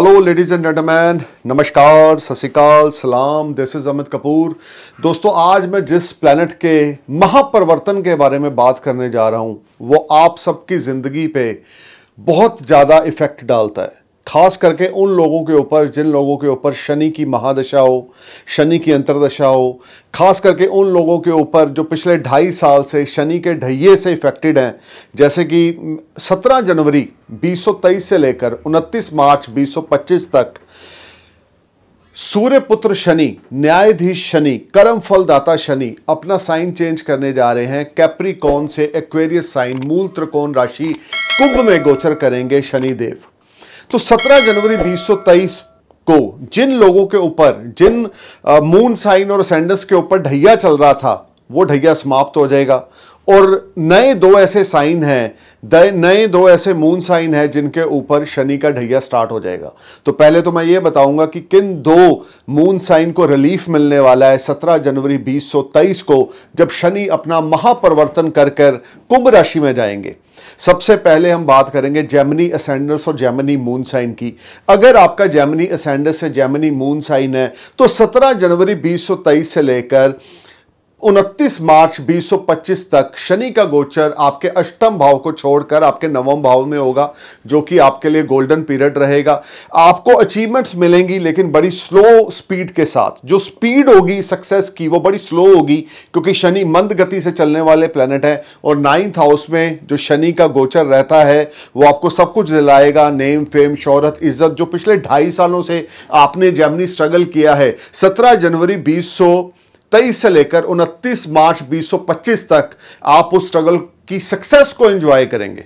Hello ladies and gentleman नमस्कार सत सलाम दिस इज़ अमित कपूर दोस्तों आज मैं जिस प्लानट के महापरिवर्तन के बारे में बात करने जा रहा हूँ वो आप सबकी ज़िंदगी पे बहुत ज़्यादा इफ़ेक्ट डालता है खास करके उन लोगों के ऊपर जिन लोगों के ऊपर शनि की महादशा हो शनि की अंतरदशा हो खास करके उन लोगों के ऊपर जो पिछले ढाई साल से शनि के ढैये से इफेक्टेड हैं जैसे कि 17 जनवरी 2023 से लेकर 29 मार्च 2025 तक सूर्य पुत्र शनि न्यायाधीश शनि कर्म फलदाता शनि अपना साइन चेंज करने जा रहे हैं कैप्रिकॉन से एक्वेरियस साइन मूल त्रिकोण राशि कुंभ में गोचर करेंगे शनि देव तो 17 जनवरी 2023 को जिन लोगों के ऊपर जिन मून साइन और सैंडस के ऊपर ढैया चल रहा था वो ढैया समाप्त हो जाएगा और नए दो ऐसे साइन हैं नए दो ऐसे मून साइन हैं जिनके ऊपर शनि का ढैया स्टार्ट हो जाएगा तो पहले तो मैं ये बताऊंगा कि किन दो मून साइन को रिलीफ मिलने वाला है 17 जनवरी 2023 को जब शनि अपना महापरिवर्तन कर कर कुंभ राशि में जाएंगे सबसे पहले हम बात करेंगे जेमनी असेंडर्स और जेमनी मून साइन की अगर आपका जेमनी असेंडर्स है जेमनी मून साइन है तो 17 जनवरी 2023 से लेकर उनतीस मार्च 2025 तक शनि का गोचर आपके अष्टम भाव को छोड़कर आपके नवम भाव में होगा जो कि आपके लिए गोल्डन पीरियड रहेगा आपको अचीवमेंट्स मिलेंगी लेकिन बड़ी स्लो स्पीड के साथ जो स्पीड होगी सक्सेस की वो बड़ी स्लो होगी क्योंकि शनि मंद गति से चलने वाले प्लानट हैं और नाइन्थ हाउस में जो शनि का गोचर रहता है वो आपको सब कुछ दिलाएगा नेम फेम शोहरत इज्जत जो पिछले ढाई सालों से आपने जैमनी स्ट्रगल किया है सत्रह जनवरी बीस तेईस से लेकर उनतीस मार्च 2025 तक आप उस स्ट्रगल की सक्सेस को एंजॉय करेंगे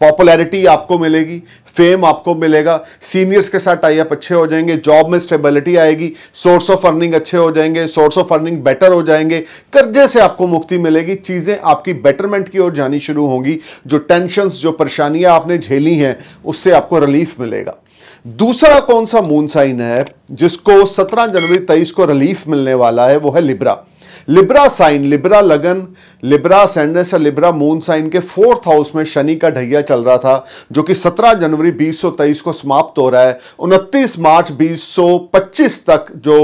पॉपुलैरिटी आपको मिलेगी फेम आपको मिलेगा सीनियर्स के साथ टाइप अच्छे हो जाएंगे जॉब में स्टेबिलिटी आएगी सोर्स ऑफ अर्निंग अच्छे हो जाएंगे सोर्स ऑफ अर्निंग बेटर हो जाएंगे कर्जे से आपको मुक्ति मिलेगी चीज़ें आपकी बेटरमेंट की ओर जानी शुरू होंगी जो टेंशन जो परेशानियां आपने झेली हैं उससे आपको रिलीफ मिलेगा दूसरा कौन सा मून साइन है जिसको 17 जनवरी 23 को रिलीफ मिलने वाला है वो है लिब्रा लिब्रा साइन लिब्रा लगन लिब्रा सैंडनेस या लिब्रा मून साइन के फोर्थ हाउस में शनि का ढैया चल रहा था जो कि 17 जनवरी 2023 को समाप्त हो रहा है 29 मार्च 2025 तक जो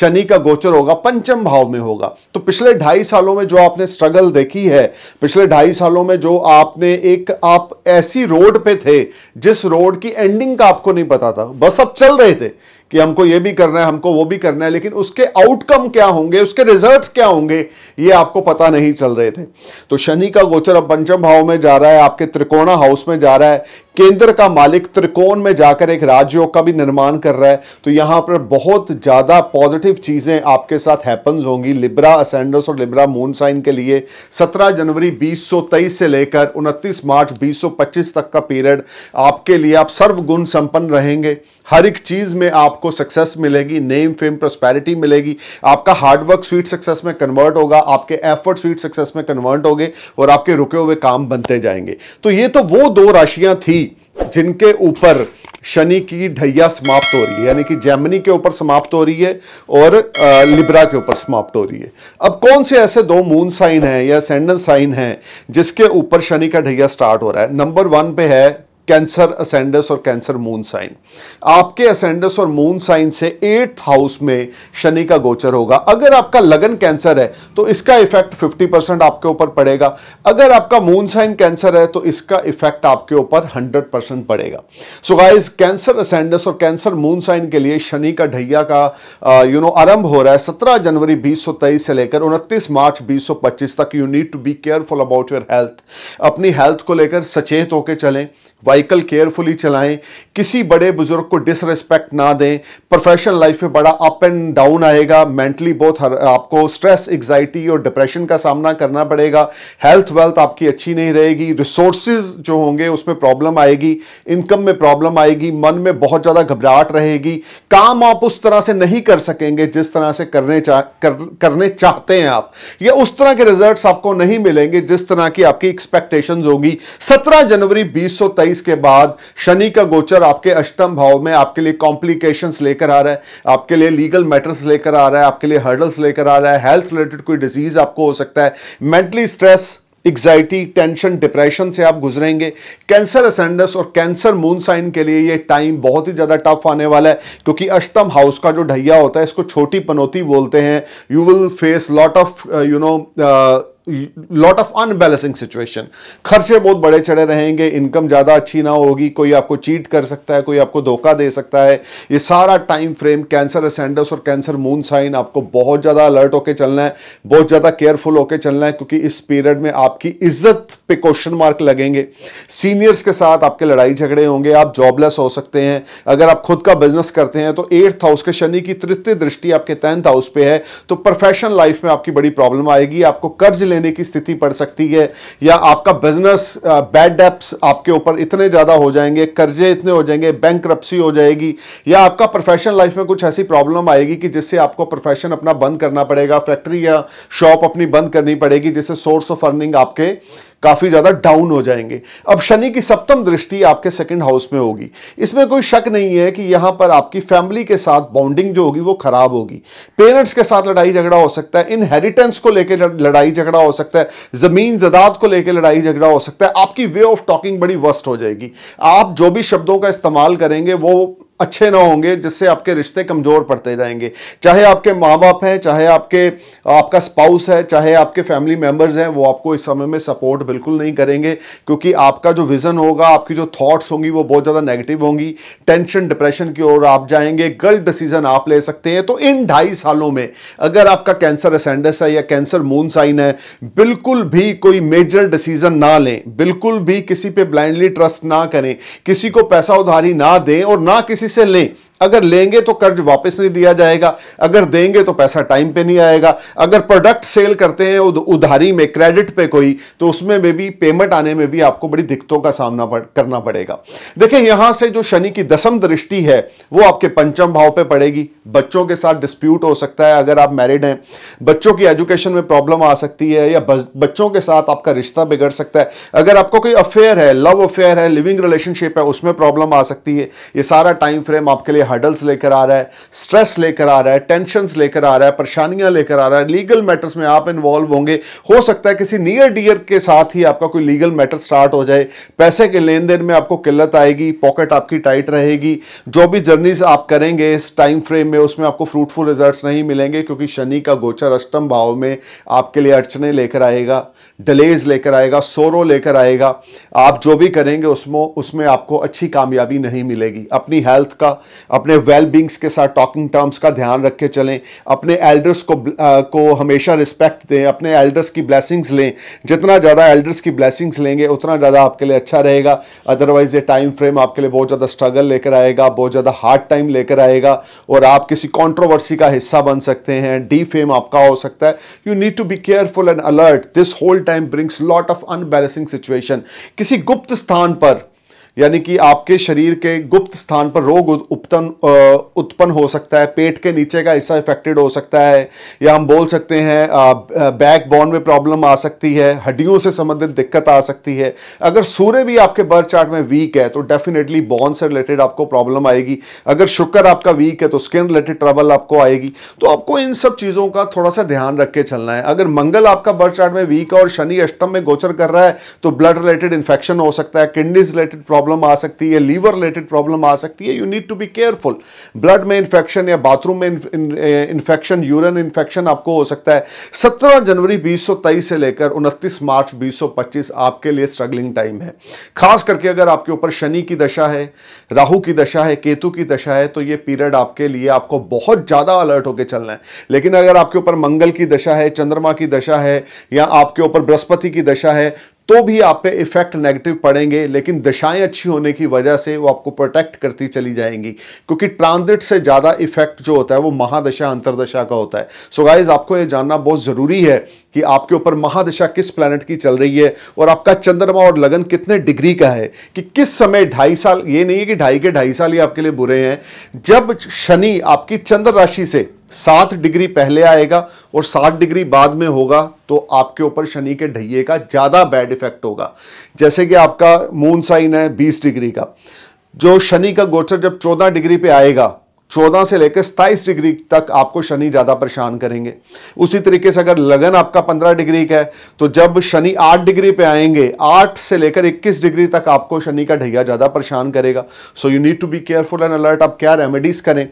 शनि का गोचर होगा पंचम भाव में होगा तो पिछले ढाई सालों में जो आपने स्ट्रगल देखी है पिछले ढाई सालों में जो आपने एक आप ऐसी रोड पे थे जिस रोड की एंडिंग का आपको नहीं पता था बस अब चल रहे थे कि हमको ये भी करना है हमको वो भी करना है लेकिन उसके आउटकम क्या होंगे उसके रिजल्ट्स क्या होंगे ये आपको पता नहीं चल रहे थे तो शनि का गोचर अब पंचम भाव में जा रहा है आपके त्रिकोणा हाउस में जा रहा है केंद्र का मालिक त्रिकोण में जाकर एक राज्यों का भी निर्माण कर रहा है तो यहां पर बहुत ज्यादा पॉजिटिव चीजें आपके साथ हैपन्स होंगी लिब्रा असेंडस और लिब्रा मून साइन के लिए 17 जनवरी 2023 से लेकर 29 मार्च 2025 तक का पीरियड आपके लिए आप सर्वगुण संपन्न रहेंगे हर एक चीज में आपको सक्सेस मिलेगी नेम फेम प्रोस्पैरिटी मिलेगी आपका हार्डवर्क स्वीट सक्सेस में कन्वर्ट होगा आपके एफर्ट स्वीट सक्सेस में कन्वर्ट होगे और आपके रुके हुए काम बनते जाएंगे तो ये तो वो दो राशियां थी जिनके ऊपर शनि की ढैया समाप्त हो रही है यानी कि जैमनी के ऊपर समाप्त हो रही है और लिब्रा के ऊपर समाप्त हो रही है अब कौन से ऐसे दो मून साइन हैं या सेंडन साइन हैं जिसके ऊपर शनि का ढैया स्टार्ट हो रहा है नंबर वन पे है कैंसर असेंडस और कैंसर मून साइन आपके असेंडस और मून साइन से एट्थ हाउस में शनि का गोचर होगा अगर आपका लगन कैंसर है तो इसका इफेक्ट 50 परसेंट आपके ऊपर पड़ेगा अगर आपका मून साइन कैंसर है तो इसका इफेक्ट आपके ऊपर 100 परसेंट पड़ेगा सो गाइस कैंसर असेंडस और कैंसर मून साइन के लिए शनि का ढैया का यू नो आरंभ हो रहा है सत्रह जनवरी बीस से लेकर उनतीस मार्च बीस तक you need to be careful about your health अपनी हेल्थ को लेकर सचेत होकर चलें व्हीकल केयरफुली चलाएं किसी बड़े बुजुर्ग को डिसरिस्पेक्ट ना दें प्रोफेशनल लाइफ में बड़ा अप एंड डाउन आएगा मेंटली बहुत हर, आपको स्ट्रेस एग्जाइटी और डिप्रेशन का सामना करना पड़ेगा हेल्थ वेल्थ आपकी अच्छी नहीं रहेगी रिसोर्सेज जो होंगे उसमें प्रॉब्लम आएगी इनकम में प्रॉब्लम आएगी मन में बहुत ज़्यादा घबराहट रहेगी काम आप उस तरह से नहीं कर सकेंगे जिस तरह से करने चाह कर, करने चाहते हैं आप या उस तरह के रिजल्ट आपको नहीं मिलेंगे जिस तरह की आपकी एक्सपेक्टेशन होगी सत्रह जनवरी बीस इसके बाद शनि का गोचर आपके अष्टम भाव में आपके लिए कॉम्प्लिकेशंस लेकर आ रहा है आपके लिए लीगल मैटर्स लेकर आ रहा है आपके लिए हर्डल्स लेकर आ रहा है हेल्थ रिलेटेड कोई डिजीज आपको हो सकता है mentally stress anxiety tension depression से आप गुजरेंगे कैंसर असेंडस और कैंसर मून साइन के लिए ये टाइम बहुत ही ज़्यादा टफ आने वाला है क्योंकि अष्टम हाउस का जो ढैया होता है इसको छोटी पनौती बोलते हैं you will face lot of you know lot of unbalancing situation खर्चे बहुत बड़े चढ़े रहेंगे इनकम ज़्यादा अच्छी ना होगी कोई आपको चीट कर सकता है कोई आपको धोखा दे सकता है ये सारा टाइम फ्रेम कैंसर असेंडस और कैंसर मून साइन आपको बहुत ज़्यादा अलर्ट होकर चलना है बहुत ज़्यादा केयरफुल होकर चलना है क्योंकि इस पीरियड में आपकी इज्जत पे क्वेश्चन मार्क लगेंगे सीनियर्स के साथ आपके लड़ाई झगड़े होंगे आप जॉबलेस हो सकते हैं अगर आप खुद का बिजनेस करते हैं तो एट्थ हाउस के शनि की तृतीय दृष्टि आपके टेंथ हाउस पे है तो प्रोफेशनल लाइफ में आपकी बड़ी प्रॉब्लम आएगी आपको कर्ज लेने की स्थिति पड़ सकती है या आपका बिजनेस बैड डेप्स आपके ऊपर इतने ज़्यादा हो जाएंगे कर्जे इतने हो जाएंगे बैंक हो जाएगी या आपका प्रोफेशनल लाइफ में कुछ ऐसी प्रॉब्लम आएगी कि जिससे आपको प्रोफेशन अपना बंद करना पड़ेगा फैक्ट्री या शॉप अपनी बंद करनी पड़ेगी जिससे सोर्स ऑफ अर्निंग आपके काफ़ी ज़्यादा डाउन हो जाएंगे अब शनि की सप्तम दृष्टि आपके सेकंड हाउस में होगी इसमें कोई शक नहीं है कि यहाँ पर आपकी फैमिली के साथ बॉन्डिंग जो होगी वो खराब होगी पेरेंट्स के साथ लड़ाई झगड़ा हो सकता है इनहेरिटेंस को लेकर लड़ाई झगड़ा हो सकता है ज़मीन जदाद को लेकर लड़ाई झगड़ा हो सकता है आपकी वे ऑफ टॉकिंग बड़ी वर्स्ट हो जाएगी आप जो भी शब्दों का इस्तेमाल करेंगे वो अच्छे ना होंगे जिससे आपके रिश्ते कमज़ोर पड़ते जाएंगे चाहे आपके माँ बाप हैं चाहे आपके आपका स्पाउस है चाहे आपके फैमिली मेम्बर्स हैं वो आपको इस समय में सपोर्ट बिल्कुल नहीं करेंगे क्योंकि आपका जो विज़न होगा आपकी जो थॉट्स होंगी वो बहुत ज़्यादा नेगेटिव होंगी टेंशन डिप्रेशन की ओर आप जाएंगे गलत डिसीजन आप ले सकते हैं तो इन ढाई सालों में अगर आपका कैंसर असेंडस है या कैंसर मून साइन है बिल्कुल भी कोई मेजर डिसीजन ना लें बिल्कुल भी किसी पर ब्लाइंडली ट्रस्ट ना करें किसी को पैसा उधारी ना दें और ना किसी se você lê अगर लेंगे तो कर्ज वापस नहीं दिया जाएगा अगर देंगे तो पैसा टाइम पे नहीं आएगा अगर प्रोडक्ट सेल करते हैं उधारी में क्रेडिट पे कोई तो उसमें में भी पेमेंट आने में भी आपको बड़ी दिक्कतों का सामना पड़, करना पड़ेगा देखिए यहां से जो शनि की दसम दृष्टि है वो आपके पंचम भाव पे पड़ेगी बच्चों के साथ डिस्प्यूट हो सकता है अगर आप मैरिड हैं बच्चों की एजुकेशन में प्रॉब्लम आ सकती है या बच्चों के साथ आपका रिश्ता बिगड़ सकता है अगर आपको कोई अफेयर है लव अफेयर है लिविंग रिलेशनशिप है उसमें प्रॉब्लम आ सकती है ये सारा टाइम फ्रेम आपके लिए हडल्स लेकर आ रहा है स्ट्रेस लेकर आ रहा है टेंशन लेकर आ रहा है परेशानियां लेकर आ रहा है लीगल मैटर्स में आप इन्वॉल्व होंगे हो सकता है किसी नियर डियर के साथ ही आपका कोई लीगल मैटर स्टार्ट हो जाए पैसे के लेन देन में आपको किल्लत आएगी पॉकेट आपकी टाइट रहेगी जो भी जर्नीज आप करेंगे इस टाइम फ्रेम में उसमें आपको फ्रूटफुल रिजल्ट नहीं मिलेंगे क्योंकि शनि का गोचर अष्टम भाव में आपके लिए अड़चने लेकर आएगा डिलेज लेकर आएगा सोरो लेकर आएगा आप जो भी करेंगे उसमें उसमें आपको अच्छी कामयाबी नहीं मिलेगी अपनी हेल्थ का अपने वेल बींग्स के साथ टॉकिंग टर्म्स का ध्यान रख के चलें अपने एल्डर्स को आ, को हमेशा रिस्पेक्ट दें अपने एल्डर्स की ब्लैसिंग्स लें जितना ज़्यादा एल्डर्स की ब्लैसिंग्स लेंगे उतना ज़्यादा आपके लिए अच्छा रहेगा अदरवाइज़ ये टाइम फ्रेम आपके लिए बहुत ज़्यादा स्ट्रगल लेकर आएगा बहुत ज़्यादा हार्ड टाइम लेकर आएगा और आप किसी कॉन्ट्रोवर्सी का हिस्सा बन सकते हैं डी फेम आपका हो सकता है you need to be careful and alert this whole time brings lot of unbalancing situation किसी गुप्त स्थान पर यानी कि आपके शरीर के गुप्त स्थान पर रोग उत्पन्न उत्पन्न हो सकता है पेट के नीचे का हिस्सा इफेक्टेड हो सकता है या हम बोल सकते हैं बैक बोन में प्रॉब्लम आ सकती है हड्डियों से संबंधित दिक्कत आ सकती है अगर सूर्य भी आपके बर्थ चार्ट में वीक है तो डेफिनेटली बोन से रिलेटेड आपको प्रॉब्लम आएगी अगर शुक्र आपका वीक है तो स्किन रिलेटेड ट्रबल आपको आएगी तो आपको इन सब चीज़ों का थोड़ा सा ध्यान रख के चलना है अगर मंगल आपका बर्थ चार्ट में वीक है और शनि अष्टम में गोचर कर रहा है तो ब्लड रिलेटेड इन्फेक्शन हो सकता है किडनीज रिलेटेड प्रॉब्लम प्रॉब्लम आ सकती है लीवर रिलेटेड प्रॉब्लम आ सकती है you need to be careful blood में इन्फेक्शन या बाथरूम में इन्फेक्शन यूरिन इन्फेक्शन आपको हो सकता है सत्रह जनवरी बीस से लेकर उनतीस मार्च बीस आपके लिए स्ट्रगलिंग टाइम है खास करके अगर आपके ऊपर शनि की दशा है राहु की दशा है केतु की दशा है तो ये पीरियड आपके लिए आपको बहुत ज़्यादा अलर्ट होकर चलना है लेकिन अगर आपके ऊपर मंगल की दशा है चंद्रमा की दशा है या आपके ऊपर बृहस्पति की दशा है तो भी आप पे इफेक्ट नेगेटिव पड़ेंगे लेकिन दशाएं अच्छी होने की वजह से वो आपको प्रोटेक्ट करती चली जाएंगी क्योंकि ट्रांजिट से ज़्यादा इफेक्ट जो होता है वो महादशा अंतरदशा का होता है सो so गाइज आपको ये जानना बहुत ज़रूरी है कि आपके ऊपर महादशा किस प्लानट की चल रही है और आपका चंद्रमा और लगन कितने डिग्री का है कि किस समय ढाई साल ये नहीं है कि ढाई के ढाई साल ही आपके लिए बुरे हैं जब शनि आपकी चंद्र राशि से सात डिग्री पहले आएगा और सात डिग्री बाद में होगा तो आपके ऊपर शनि के ढैये का ज़्यादा बैड इफेक्ट होगा जैसे कि आपका मून साइन है बीस डिग्री का जो शनि का गोचर जब चौदह डिग्री पे आएगा चौदह से लेकर सताईस डिग्री तक आपको शनि ज़्यादा परेशान करेंगे उसी तरीके से अगर लगन आपका पंद्रह डिग्री का है तो जब शनि आठ डिग्री पे आएंगे आठ से लेकर इक्कीस डिग्री तक आपको शनि का ढैया ज़्यादा परेशान करेगा so you need to be careful and alert आप क्या रेमेडीज़ करें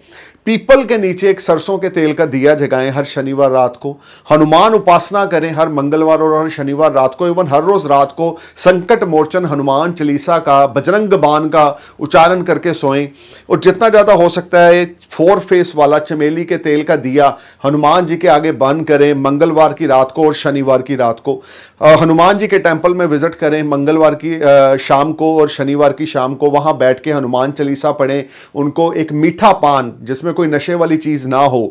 पीपल के नीचे एक सरसों के तेल का दिया जगाएं हर शनिवार रात को हनुमान उपासना करें हर मंगलवार और हर शनिवार रात को इवन हर रोज़ रात को संकट मोचन हनुमान चालीसा का बजरंग बाण का उच्चारण करके सोएं और जितना ज़्यादा हो सकता है फोर फेस वाला चमेली के तेल का दिया हनुमान जी के आगे बंद करें मंगलवार की रात को और शनिवार की रात को हनुमान जी के टेंपल में विजिट करें मंगलवार की शाम को और शनिवार की शाम को वहां बैठ के हनुमान चालीसा पढ़ें उनको एक मीठा पान जिसमें कोई नशे वाली चीज़ ना हो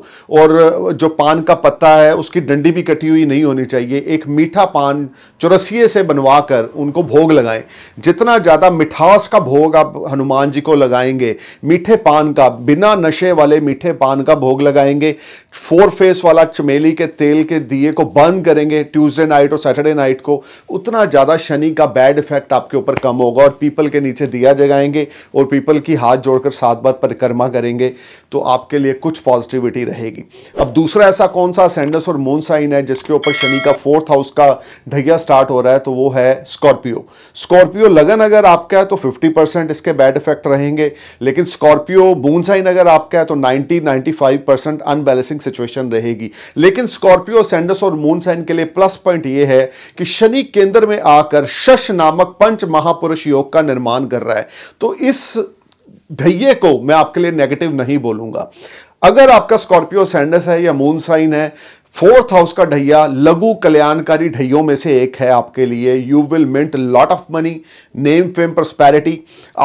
और जो पान का पत्ता है उसकी डंडी भी कटी हुई नहीं होनी चाहिए एक मीठा पान चौरसिए से बनवा कर उनको भोग लगाएं जितना ज़्यादा मिठास का भोग आप हनुमान जी को लगाएंगे मीठे पान का बिना नशे वाले मीठे पान का भोग लगाएंगे फोर फेस वाला चमेली के तेल के दिए को बर्न करेंगे ट्यूसडे नाइट और सैटरडे नाइट को उतना ज़्यादा शनि का बैड इफेक्ट आपके ऊपर कम होगा और पीपल के नीचे दिया जगाएंगे और पीपल की हाथ जोड़कर सात बार परिक्रमा करेंगे तो आपके लिए कुछ पॉजिटिविटी रहेगी अब दूसरा ऐसा कौन सा सेंडस और मून साइन है जिसके ऊपर शनि का फोर्थ हाउस का ढैया स्टार्ट हो रहा है तो वो है स्कॉर्पियो स्कॉर्पियो लगन अगर आपका है तो फिफ्टी इसके बैड इफेक्ट रहेंगे लेकिन स्कॉर्पियो मून साइन अगर आपका है तो 90 95 परसेंट अनबैलेंसिंग सिचुएशन रहेगी लेकिन स्कॉर्पियो सैंडस और मून साइन के लिए प्लस पॉइंट यह है कि शनि केंद्र में आकर शश नामक पंच महापुरुष योग का निर्माण कर रहा है तो इस धैये को मैं आपके लिए नेगेटिव नहीं बोलूंगा अगर आपका स्कॉर्पियो सैंडस है या मून साइन है फोर्थ हाउस का ढैया लघु कल्याणकारी ढैयों में से एक है आपके लिए you will mint lot of money name fame prosperity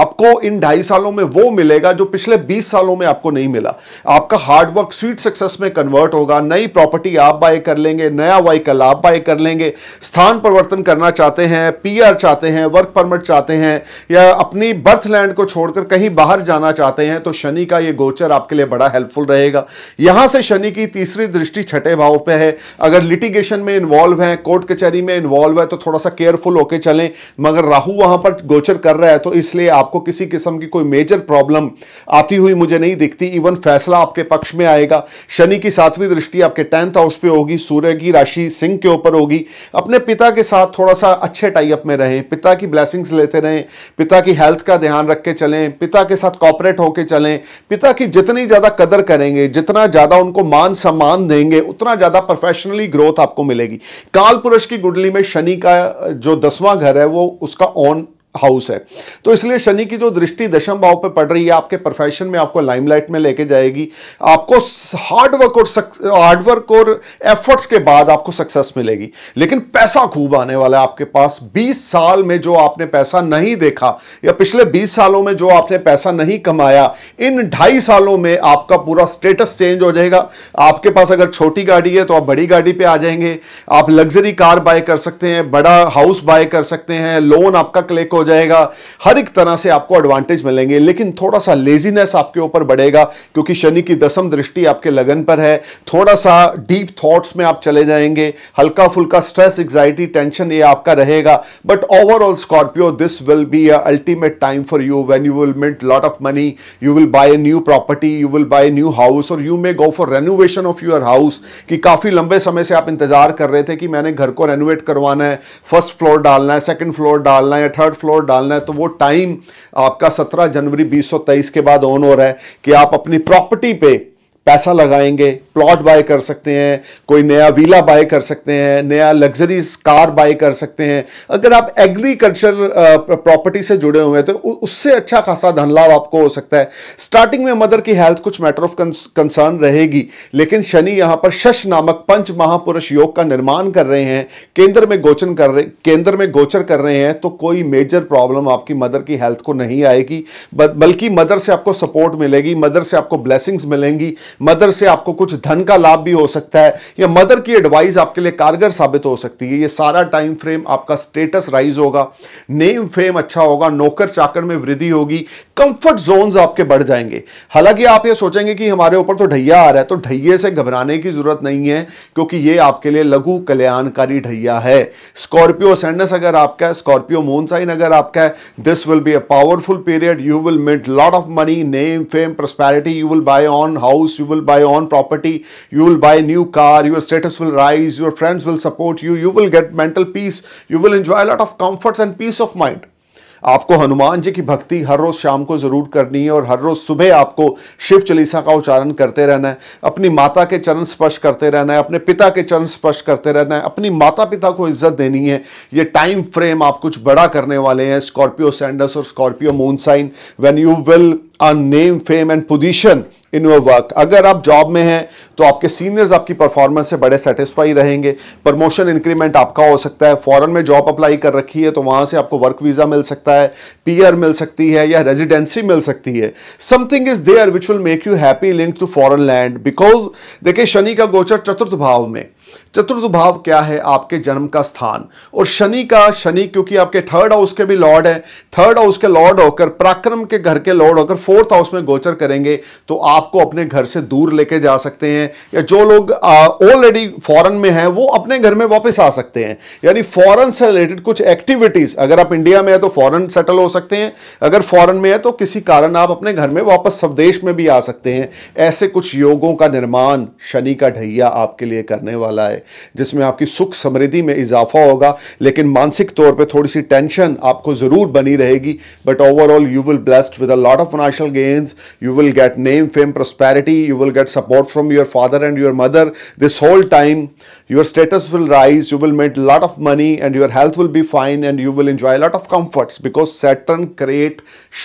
आपको इन ढाई सालों में वो मिलेगा जो पिछले 20 सालों में आपको नहीं मिला आपका हार्डवर्क स्वीट सक्सेस में कन्वर्ट होगा नई प्रॉपर्टी आप बाय कर लेंगे नया वाइकल आप बाय कर लेंगे स्थान परिवर्तन करना चाहते हैं पी चाहते हैं वर्क परमिट चाहते हैं या अपनी बर्थलैंड को छोड़कर कहीं बाहर जाना चाहते हैं तो शनि का ये गोचर आपके लिए बड़ा हेल्पफुल रहेगा यहां से शनि की तीसरी दृष्टि छठे भाव दबाव पे है अगर लिटिगेशन में इन्वॉल्व है कोर्ट कचहरी में इन्वॉल्व है तो थोड़ा सा केयरफुल होकर चलें मगर राहु वहां पर गोचर कर रहा है तो इसलिए आपको किसी किस्म की कोई मेजर प्रॉब्लम आती हुई मुझे नहीं दिखती इवन फैसला आपके पक्ष में आएगा शनि की सातवीं दृष्टि आपके टेंथ हाउस पे होगी सूर्य की राशि सिंह के ऊपर होगी अपने पिता के साथ थोड़ा सा अच्छे टाइप में रहें पिता की ब्लैसिंग्स लेते रहें पिता की हेल्थ का ध्यान रख के चलें पिता के साथ कॉपरेट होकर चलें पिता की जितनी ज़्यादा कदर करेंगे जितना ज़्यादा उनको मान सम्मान देंगे उतना ज़्यादा ज्यादा प्रोफेशनली ग्रोथ आपको मिलेगी काल पुरुष की गुडली में शनि का जो दसवां घर है वो उसका ऑन हाउस है तो इसलिए शनि की जो दृष्टि दशम भाव पे पड़ रही है आपके प्रोफेशन में आपको लाइमलाइट में लेके जाएगी आपको हार्डवर्क और हार्डवर्क और एफर्ट्स के बाद आपको सक्सेस मिलेगी लेकिन पैसा खूब आने वाला है आपके पास बीस साल में जो आपने पैसा नहीं देखा या पिछले बीस सालों में जो आपने पैसा नहीं कमाया इन ढाई सालों में आपका पूरा स्टेटस चेंज हो जाएगा आपके पास अगर छोटी गाड़ी है तो आप बड़ी गाड़ी पे आ जाएंगे आप लग्जरी कार बाय कर सकते हैं बड़ा हाउस बाय कर सकते हैं लोन आपका क्लिक हो जाएगा हर एक तरह से आपको एडवांटेज मिलेंगे लेकिन थोड़ा सा लेजीनेस आपके ऊपर बढ़ेगा क्योंकि शनि की दसम दृष्टि आपके लगन पर है थोड़ा सा डीप थॉट्स में आप चले जाएंगे हल्का फुल्का स्ट्रेस एग्जाइटी टेंशन ये आपका रहेगा but overall Scorpio this will be a ultimate time for you when you will met lot of money you will buy new property you will buy new house और you may go for renovation of your house कि काफ़ी लंबे समय से आप इंतजार कर रहे थे कि मैंने घर को रेनोवेट करवाना है फर्स्ट फ्लोर डालना है सेकेंड फ्लोर डालना है या थर्ड फ्लोर कोड डालना है तो वो टाइम आपका 17 जनवरी 2023 के बाद ऑन हो रहा है कि आप अपनी प्रॉपर्टी पे पैसा लगाएंगे प्लॉट बाय कर सकते हैं कोई नया वीला बाय कर सकते हैं नया लग्जरी कार बाय कर सकते हैं अगर आप एग्रीकल्चर प्रॉपर्टी uh, से जुड़े हुए हैं तो उससे अच्छा खासा धन लाभ आपको हो सकता है स्टार्टिंग में मदर की हेल्थ कुछ मैटर ऑफ कंसर्न रहेगी लेकिन शनि यहां पर शश नामक पंच महापुरुष योग का निर्माण कर रहे हैं केंद्र में गोचर कर रहे केंद्र में गोचर कर रहे हैं तो कोई मेजर प्रॉब्लम आपकी मदर की हेल्थ को नहीं आएगी बल्कि मदर से आपको सपोर्ट मिलेगी मदर से आपको ब्लेसिंग्स मिलेंगी मदर से आपको कुछ धन का लाभ भी हो सकता है या मदर की एडवाइस आपके लिए कारगर साबित हो सकती है ये सारा टाइम फ्रेम आपका स्टेटस राइज होगा नेम फेम अच्छा होगा नौकर चाकर में वृद्धि होगी कंफर्ट जोन आपके बढ़ जाएंगे हालांकि आप ये सोचेंगे कि हमारे ऊपर तो ढैया आ रहा है तो ढैये से घबराने की जरूरत नहीं है क्योंकि ये आपके लिए लघु कल्याणकारी ढैया है स्कॉर्पियो सेंडस अगर आपका है स्कॉर्पियो मोनसाइन साइन अगर आपका है this will be a powerful period you will met lot of money name fame prosperity you will buy on house you will buy on property, you will buy new car, your status will rise, your friends will support you, you will get mental peace, you will enjoy a lot of comforts and peace of mind. आपको हनुमान जी की भक्ति हर रोज़ शाम को ज़रूर करनी है और हर रोज़ सुबह आपको शिव चालीसा का उच्चारण करते रहना है अपनी माता के चरण स्पर्श करते रहना है अपने पिता के चरण स्पर्श करते रहना है अपनी माता पिता को इज्जत देनी है ये टाइम फ्रेम आप कुछ बड़ा करने वाले हैं स्कॉर्पियो सैंडस और Scorpio moon sign when you will a name fame and position in your work अगर आप जॉब में हैं तो आपके सीनियर्स आपकी परफॉर्मेंस से बड़े सेटिस्फाई रहेंगे प्रमोशन इंक्रीमेंट आपका हो सकता है फॉरेन में जॉब अप्लाई कर रखी है तो वहाँ से आपको वर्क वीज़ा मिल सकता है आर मिल सकती है या रेजिडेंसी मिल सकती है something is there which will make you happy link to foreign land because देखिए शनि का गोचर चतुर्थ भाव में चतुर्थ भाव क्या है आपके जन्म का स्थान और शनि का शनि क्योंकि आपके थर्ड हाउस के भी लॉर्ड है थर्ड हाउस के लॉर्ड होकर पराक्रम के घर के लॉर्ड होकर फोर्थ हाउस में गोचर करेंगे तो आपको अपने घर से दूर लेके जा सकते हैं या जो लोग ऑलरेडी फॉरन में हैं वो अपने घर में वापस आ सकते हैं यानी फॉरन से रिलेटेड कुछ एक्टिविटीज अगर आप इंडिया में है तो फॉरन सेटल हो सकते हैं अगर फॉरन में है तो किसी कारण आप अपने घर में वापस स्वदेश में भी आ सकते हैं ऐसे कुछ योगों का निर्माण शनि का ढैया आपके लिए करने वाला वाला है जिसमें आपकी सुख समृद्धि में इजाफा होगा लेकिन मानसिक तौर पे थोड़ी सी टेंशन आपको ज़रूर बनी रहेगी but overall you will blessed with a lot of financial gains you will get name fame prosperity you will get support from your father and your mother this whole time your status will rise you will met lot of money and your health will be fine and you will enjoy lot of comforts because Saturn create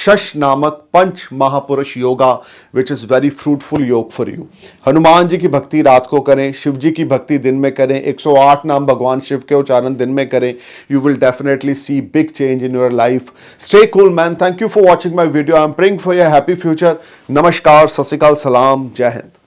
शश नामक पंच महापुरुष yoga which is very fruitful योग for you Hanuman ji की भक्ति रात को करें शिव जी की भक्ति दिन में करें 108 नाम भगवान शिव के उच्चारण दिन में करें you will definitely see big change in your life stay cool man thank you for watching my video I am praying for your happy future नमस्कार सत सलाम जय हिंद